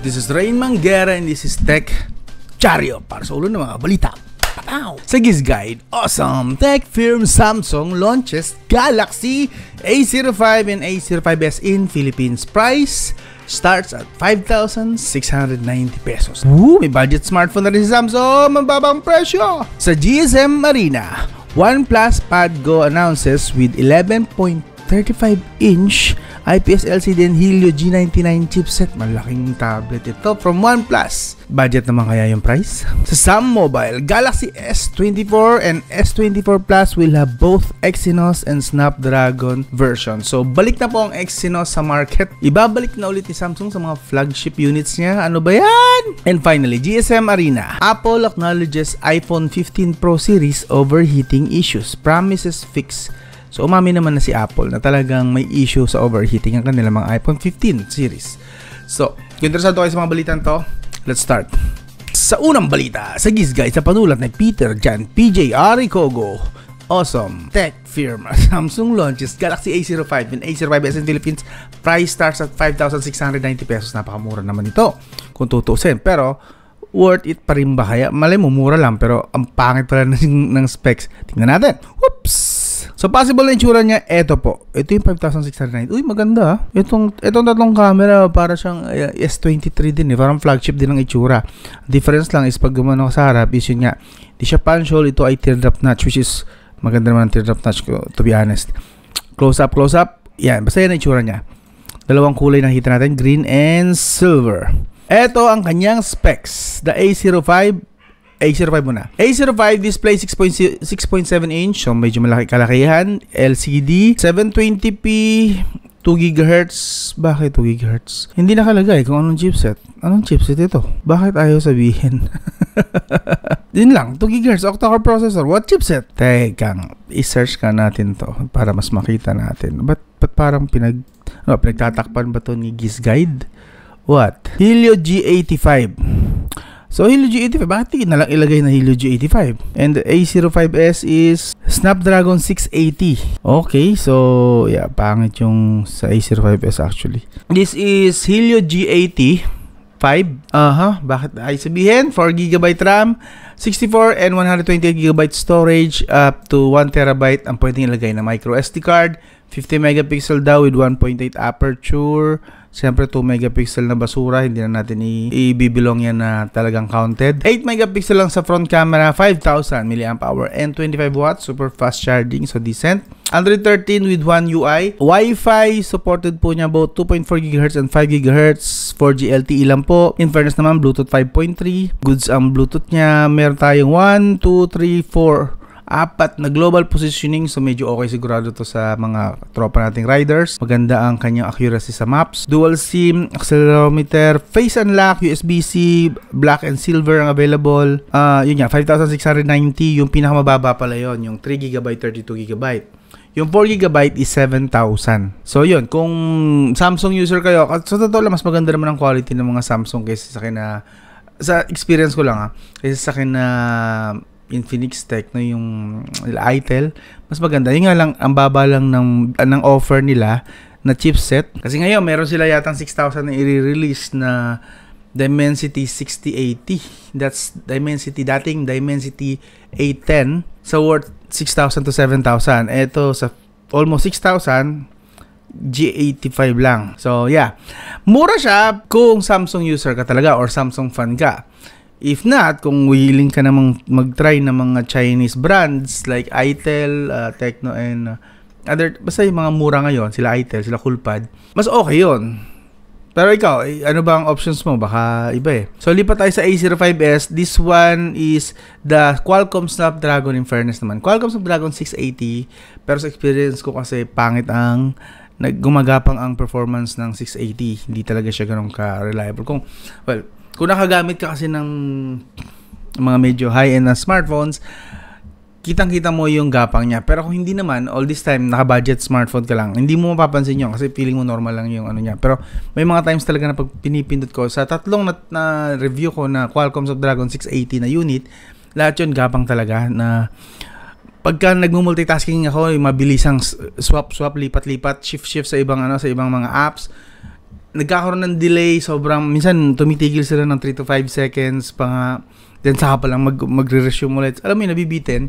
up? This is Rain Manguera and this is Tech Chario para sa ulo ng mga balita. Pow! Sa Giz Guide, awesome! Tech firm Samsung launches Galaxy A05 and A05s in Philippines. Price starts at 5,690 pesos. Woo! May budget smartphone na rin si Samsung! Mababang presyo! Sa GSM Arena, OnePlus Pad Go announces with 11.35 inch IPS LCD and Helio G99 chipset. Malaking tablet ito from OnePlus. Budget naman kaya yung price? Sa Sam Mobile, Galaxy S24 and S24 Plus will have both Exynos and Snapdragon version. So balik na po ang Exynos sa market. Ibabalik na ulit ni Samsung sa mga flagship units niya. Ano ba yan? And finally, GSM Arena. Apple acknowledges iPhone 15 Pro series overheating issues. Promises fix So umami naman na si Apple na talagang may issue sa overheating ang kanilang mga iPhone 15 series. So, yung interesado kayo sa mga balitan to, let's start. Sa unang balita, sa Gizgay sa panulat ni Peter Jan PJ Arikogo, Awesome Tech firm Samsung launches Galaxy A05 and A05s in Philippines. Price starts at 5,690 pesos. Napakamura naman ito kung tutusin. Pero worth it pa rin ba kaya? Malay mo, mura lang pero ang pangit pala ng, ng specs. Tingnan natin. Whoops! So possible na niya, eto po. Ito yung 5609. Uy, maganda ha. Ah. Itong, itong tatlong camera, para siyang uh, eh, S23 din eh. Parang flagship din ang itsura. Difference lang is pag gumano sa harap, is yun nga. Di siya pansol, ito ay teardrop notch, which is maganda naman ang teardrop notch ko, to be honest. Close up, close up. Yan, basta yan ang itsura niya. Dalawang kulay nakita natin, green and silver. Ito ang kanyang specs, the A05 Acer 05 muna. Acer 05 display 6.7 inch, so medyo malaki kalakihan. LCD, 720p, 2 GHz. Bakit 2 GHz? Hindi nakalagay kung anong chipset. Anong chipset ito? Bakit ayaw sabihin? Din lang, 2 GHz octa-core processor. What chipset? Teka, i-search ka natin to para mas makita natin. But, ba't parang pinag, ano, pinagtatakpan ba to ni Giz Guide? What? Helio G85. So Helio G85, bakit na lang ilagay na Helio G85? And the A05S is Snapdragon 680. Okay, so yeah, pangit yung sa A05S actually. This is Helio G80 5. Aha, uh-huh. bakit ay sabihin 4 GB RAM, 64 and 128GB storage up to 1TB ang pwedeng ilagay na micro SD card. 50 megapixel daw with 1.8 aperture. Siyempre 2 megapixel na basura, hindi na natin ibibilong yan na talagang counted. 8 megapixel lang sa front camera, 5,000 mAh and 25 w super fast charging, so decent. Android 13 with One UI. Wi-Fi supported po niya both 2.4 GHz and 5 GHz, 4G LTE lang po. In fairness naman, Bluetooth 5.3. Goods ang Bluetooth niya. Meron meron tayong 1, 2, 3, 4 apat na global positioning so medyo okay sigurado to sa mga tropa nating riders maganda ang kanyang accuracy sa maps dual sim accelerometer face unlock USB-C black and silver ang available uh, yun nga 5690 yung pinakamababa pala yon yung 3GB 32GB yung 4GB is 7,000. So, yun. Kung Samsung user kayo, at sa totoo lang, mas maganda naman ang quality ng mga Samsung kaysa sa kina sa experience ko lang ha, ah, kasi sa akin na uh, yung Tech no yung ITEL mas maganda yun nga lang ang baba lang ng uh, ng offer nila na chipset kasi ngayon meron sila yatang 6000 na i-release na Dimensity 6080 that's Dimensity dating Dimensity 810 so worth 6,000 to 7,000 Ito sa almost 6,000 G85 lang. So, yeah. Mura siya kung Samsung user ka talaga or Samsung fan ka. If not, kung willing ka namang mag-try ng mga Chinese brands like Itel, uh, Tecno, and uh, other, basta yung mga mura ngayon, sila Itel, sila Coolpad, mas okay yon pero ikaw, eh, ano ba ang options mo? Baka iba eh. So, lipat tayo sa A05s. This one is the Qualcomm Snapdragon in fairness naman. Qualcomm Snapdragon 680. Pero sa experience ko kasi pangit ang naggumagapang ang performance ng 680. Hindi talaga siya ganun ka-reliable. Kung, well, kung nakagamit ka kasi ng mga medyo high-end na smartphones, kitang-kita mo yung gapang niya. Pero kung hindi naman, all this time, naka-budget smartphone ka lang, hindi mo mapapansin yun kasi feeling mo normal lang yung ano niya. Pero may mga times talaga na pag pinipindot ko, sa tatlong na, na review ko na Qualcomm Snapdragon 680 na unit, lahat yun gapang talaga na pagka nagmo-multitasking ako, yung mabilisang swap swap lipat-lipat, shift shift sa ibang ano, sa ibang mga apps. Nagkakaroon ng delay, sobrang minsan tumitigil sila ng 3 to 5 seconds pa nga. Then saka pa lang mag, magre-resume ulit. Alam mo, yung nabibitin.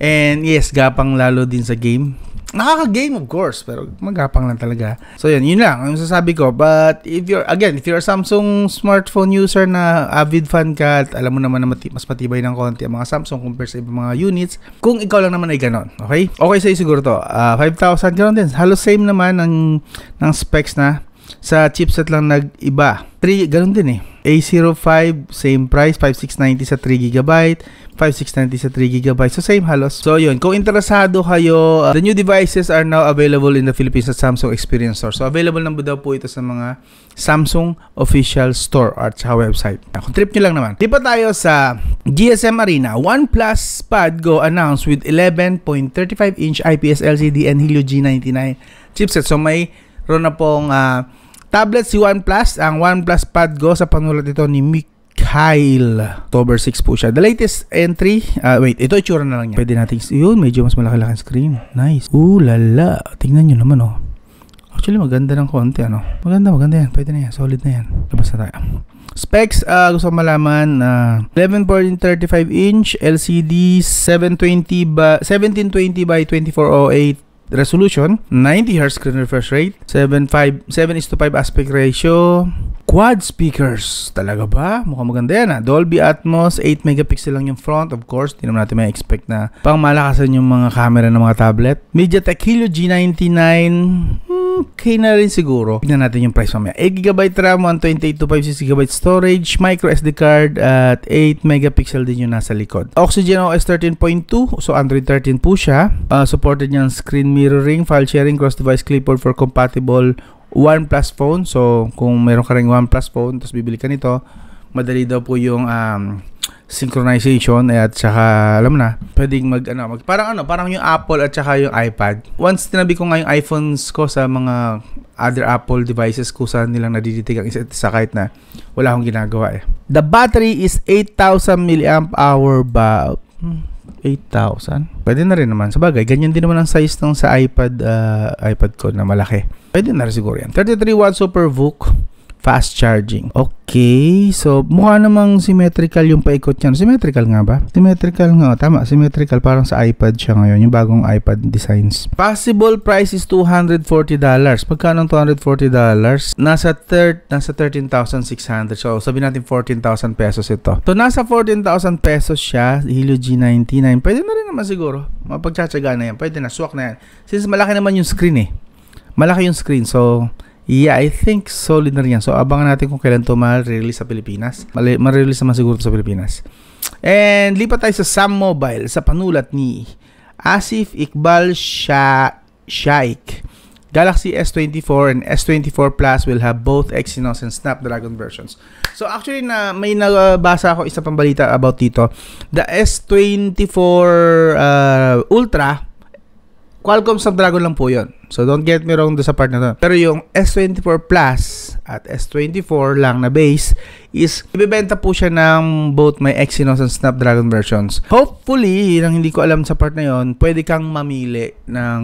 And yes, gapang lalo din sa game. Nakaka-game of course, pero magapang lang talaga. So yun, yun lang ang sasabi ko. But if you're, again, if you're a Samsung smartphone user na avid fan ka at alam mo naman na mati- mas matibay ng konti ang mga Samsung compared sa ibang mga units, kung ikaw lang naman ay ganon, okay? Okay sa'yo siguro to. Uh, ah, 5,000, ganon din. Halos same naman ng, ng specs na sa chipset lang nag-iba. 3, ganun din eh. A05, same price, 5690 sa 3GB. 5690 sa 3GB. So same halos. So yun, kung interesado kayo, uh, the new devices are now available in the Philippines at Samsung Experience Store. So available na daw po ito sa mga Samsung official store or sa website. Kung trip nyo lang naman. Di pa tayo sa GSM Arena. OnePlus Pad Go announced with 11.35-inch IPS LCD and Helio G99 chipset. So may ron na pong uh, tablet si OnePlus, ang OnePlus Pad Go sa panulat ito ni Mick Kyle. October 6 po siya. The latest entry, uh, wait, ito itsura na lang niya. Pwede natin, yun, medyo mas malaki-laki screen. Nice. Ooh, lala. Tingnan nyo naman, oh. Actually, maganda ng konti, ano? Maganda, maganda yan. Pwede na yan. Solid na yan. Labas na tayo. Specs, uh, gusto malaman, uh, ah, 11.35 inch, LCD, 720 by, 1720 by 2408 resolution, 90Hz screen refresh rate, 7.5, 7 is to 5 aspect ratio, quad speakers. Talaga ba? Mukhang maganda yan ha. Ah. Dolby Atmos, 8 megapixel lang yung front. Of course, hindi naman natin may expect na pang malakasan yung mga camera ng mga tablet. Mediatek Helio G99. Hmm, okay na rin siguro. Tignan natin yung price mamaya. 8GB RAM, 128-256GB storage, micro SD card at 8 megapixel din yung nasa likod. Oxygen OS 13.2, so Android 13 po siya. Uh, supported niyang screen mirroring, file sharing, cross-device clipboard for compatible OnePlus phone. So, kung meron ka ring OnePlus phone, tapos bibili ka nito, madali daw po yung um, synchronization at saka alam na pwedeng mag ano mag, parang ano parang yung Apple at saka yung iPad once tinabi ko nga yung iPhones ko sa mga other Apple devices ko sa nilang nadiditig ang isa't isa kahit na wala akong ginagawa eh the battery is 8000 mAh ba hmm. 8,000. Pwede na rin naman. Sabagay, ganyan din naman ang size ng sa iPad, uh, iPad ko na malaki. Pwede na rin siguro yan. 33 Super SuperVOOC fast charging. Okay, so mukha namang symmetrical yung paikot niya. Symmetrical nga ba? Symmetrical nga, tama, symmetrical parang sa iPad siya ngayon, yung bagong iPad designs. Possible price is $240. Pagkano ng $240? Nasa third, nasa 13,600. So sabi natin 14,000 pesos ito. So nasa 14,000 pesos siya, Hilo G99. Pwede na rin naman siguro. Mapagtsatsaga na yan. Pwede na, swak na yan. Since malaki naman yung screen eh. Malaki yung screen, so Yeah, I think solid na rin yan. So, abangan natin kung kailan to ma-release sa Pilipinas. Ma-release naman siguro sa Pilipinas. And lipat tayo sa Sam Mobile sa panulat ni Asif Iqbal Sha Shaikh. Galaxy S24 and S24 Plus will have both Exynos and Snapdragon versions. So actually na may nabasa ako isa pambalita about dito. The S24 uh, Ultra Qualcomm Snapdragon lang po 'yon. So don't get me wrong do sa part na to. Pero yung S24 Plus at S24 lang na base is ibebenta po siya ng both may Exynos and Snapdragon versions. Hopefully, nang hindi ko alam sa part na yon, pwede kang mamili ng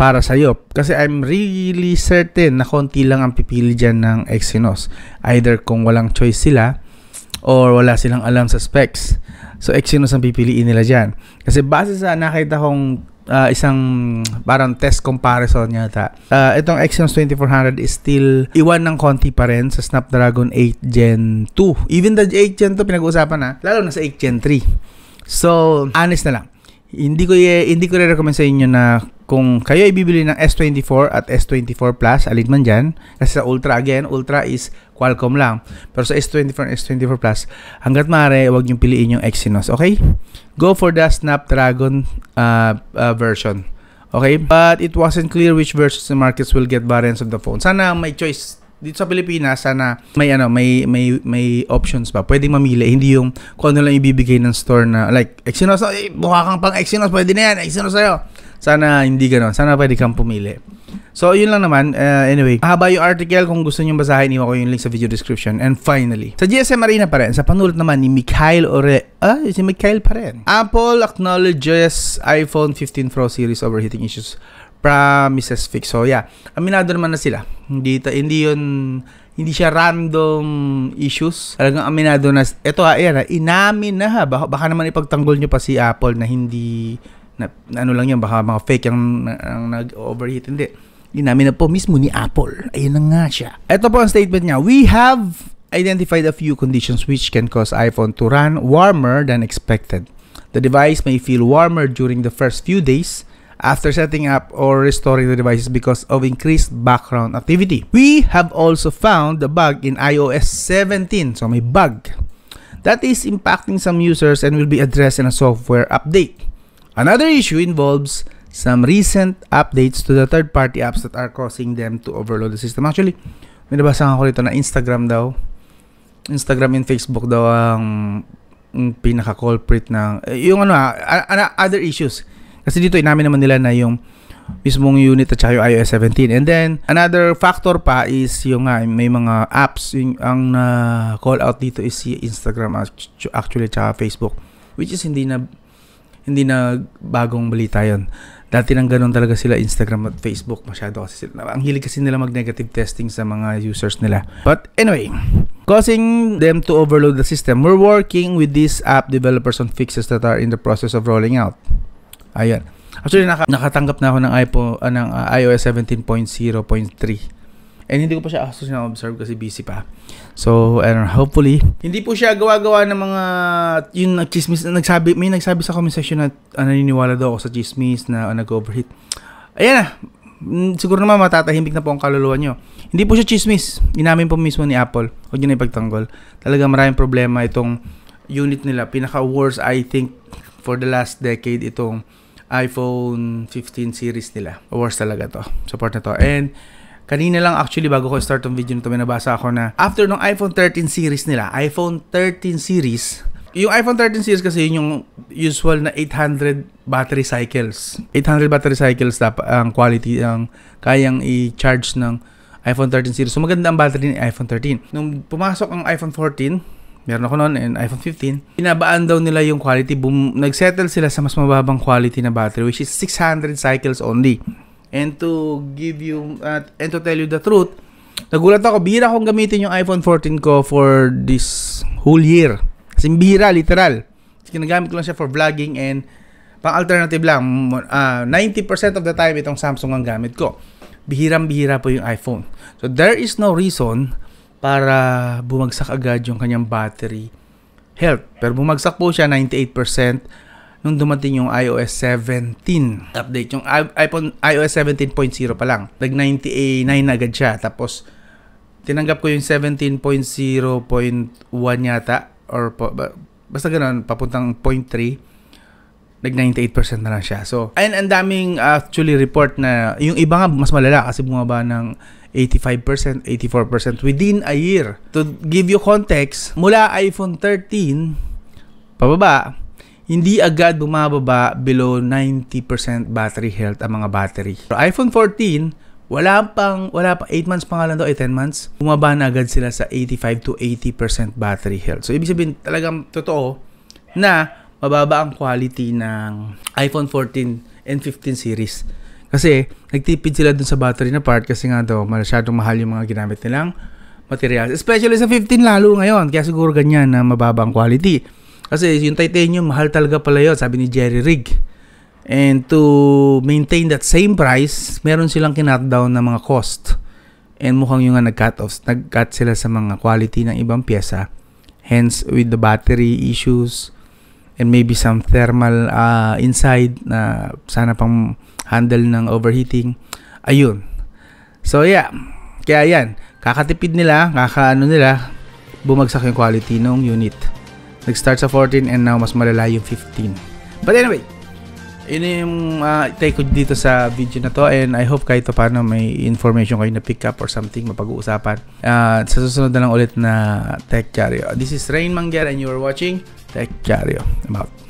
para sa iyo kasi I'm really certain na konti lang ang pipili diyan ng Exynos. Either kung walang choice sila or wala silang alam sa specs. So Exynos ang pipiliin nila diyan. Kasi base sa nakita kong uh, isang parang test comparison yata. Uh, itong Exynos 2400 is still iwan ng konti pa rin sa Snapdragon 8 Gen 2. Even the 8 Gen 2 pinag-uusapan na, ah. lalo na sa 8 Gen 3. So, honest na lang hindi ko i- hindi ko re-recommend sa inyo na kung kayo ay bibili ng S24 at S24 Plus, alin man dyan, kasi sa Ultra, again, Ultra is Qualcomm lang. Pero sa S24 and S24 Plus, hanggat maaari, huwag niyong piliin yung Exynos, okay? Go for the Snapdragon uh, uh, version. Okay? But it wasn't clear which versions the markets will get variants of the phone. Sana may choice dito sa Pilipinas sana may ano may may may options pa. Pwedeng mamili hindi yung kung ano lang ibibigay ng store na like Exynos eh, mukha kang pang Exynos pwede na yan Exynos sa'yo. Sana hindi ganoon. Sana pwede kang pumili. So yun lang naman. Uh, anyway, Mahaba yung article kung gusto niyo basahin iwan ko yung link sa video description. And finally, sa GSM Arena pa rin sa panulot naman ni Mikhail Ore ah, si Mikhail pa rin. Apple acknowledges iPhone 15 Pro series overheating issues Promises Fix. So yeah, aminado naman na sila. Hindi, ta, hindi yun, hindi siya random issues. Talagang aminado na, eto ha, ayan ha, inamin na ha. Baka, baka naman ipagtanggol nyo pa si Apple na hindi, na, na ano lang yan, baka mga fake ang, ang nag-overheat. Hindi. Inamin na po mismo ni Apple. Ayun na nga siya. Ito po ang statement niya. We have identified a few conditions which can cause iPhone to run warmer than expected. The device may feel warmer during the first few days after setting up or restoring the devices because of increased background activity. We have also found the bug in iOS 17, so may bug, that is impacting some users and will be addressed in a software update. Another issue involves some recent updates to the third-party apps that are causing them to overload the system. Actually, may nabasa ako rito na Instagram daw, Instagram and Facebook daw ang, pinaka-culprit ng, yung ano, ah, other issues kasi dito inamin naman nila na yung mismong unit at saka yung iOS 17. And then, another factor pa is yung nga, may mga apps. Yung, ang uh, call out dito is si Instagram actually at Facebook. Which is hindi na hindi na bagong balita yon. Dati nang ganun talaga sila Instagram at Facebook masyado kasi sila. Ang hilig kasi nila mag-negative testing sa mga users nila. But anyway, causing them to overload the system, we're working with these app developers on fixes that are in the process of rolling out. Ayan. Actually, naka- nakatanggap na ako ng, iPhone, uh, ah, ng uh, iOS 17.0.3. And hindi ko pa siya actually na-observe kasi busy pa. So, and hopefully, hindi po siya gawa-gawa ng mga, yung nagchismis, na nagsabi, may nagsabi sa comment section na uh, naniniwala daw ako sa chismis na uh, nag-overheat. Ayan na, hmm, siguro naman matatahimik na po ang kaluluwa nyo. Hindi po siya chismis. Inamin po mismo ni Apple. Huwag nyo na ipagtanggol. Talaga maraming problema itong unit nila. Pinaka-worst, I think, for the last decade itong iPhone 15 series nila. Worst talaga to. Support na to. And Kanina lang actually bago ko start tong video nito may nabasa ako na after ng iPhone 13 series nila, iPhone 13 series, yung iPhone 13 series kasi yun yung usual na 800 battery cycles. 800 battery cycles dapat ang quality ang kayang i-charge ng iPhone 13 series. So maganda ang battery ng iPhone 13. Nung pumasok ang iPhone 14, meron ako noon, in eh, iPhone 15, pinabaan daw nila yung quality. Boom, nagsettle sila sa mas mababang quality na battery, which is 600 cycles only. And to give you, uh, and to tell you the truth, nagulat ako, bira akong gamitin yung iPhone 14 ko for this whole year. Kasi bira, literal. Ginagamit ko lang siya for vlogging and pang-alternative lang. Uh, ah, 90% of the time, itong Samsung ang gamit ko. Bihirang-bihira po yung iPhone. So, there is no reason para bumagsak agad yung kanyang battery health. Pero bumagsak po siya 98% nung dumating yung iOS 17 update. Yung iPhone iOS 17.0 pa lang. Nag 98 na agad siya. Tapos tinanggap ko yung 17.0.1 yata or po, basta ganoon papuntang 0.3 nag-98% na lang siya. So, ayun, ang daming uh, actually report na, yung iba nga mas malala kasi bumaba ng 85%, 84% within a year. To give you context, mula iPhone 13, pababa, hindi agad bumababa below 90% battery health ang mga battery. So, iPhone 14, wala pang, wala pa, 8 months pa nga lang daw, 10 eh, months, bumaba na agad sila sa 85 to 80% battery health. So, ibig sabihin talagang totoo na mababa ang quality ng iPhone 14 and 15 series. Kasi nagtipid sila dun sa battery na part kasi nga daw masyadong mahal yung mga ginamit nilang materials. Especially sa 15 lalo ngayon. Kaya siguro ganyan na mababa ang quality. Kasi yung titanium, mahal talaga pala yun, sabi ni Jerry Rig. And to maintain that same price, meron silang kinat down ng mga cost. And mukhang yung nga nag-cut off, nag-cut sila sa mga quality ng ibang pyesa. Hence, with the battery issues, and maybe some thermal uh, inside na sana pang handle ng overheating. Ayun. So yeah, kaya yan. Kakatipid nila, kakaano nila, bumagsak yung quality ng unit. Nag-start sa 14 and now mas malala yung 15. But anyway, yun yung uh, take ko dito sa video na to and I hope kahit paano may information kayo na pick up or something mapag-uusapan. Uh, sa susunod na lang ulit na Tech Cario. This is Rain Mangyar and you are watching es you. I'm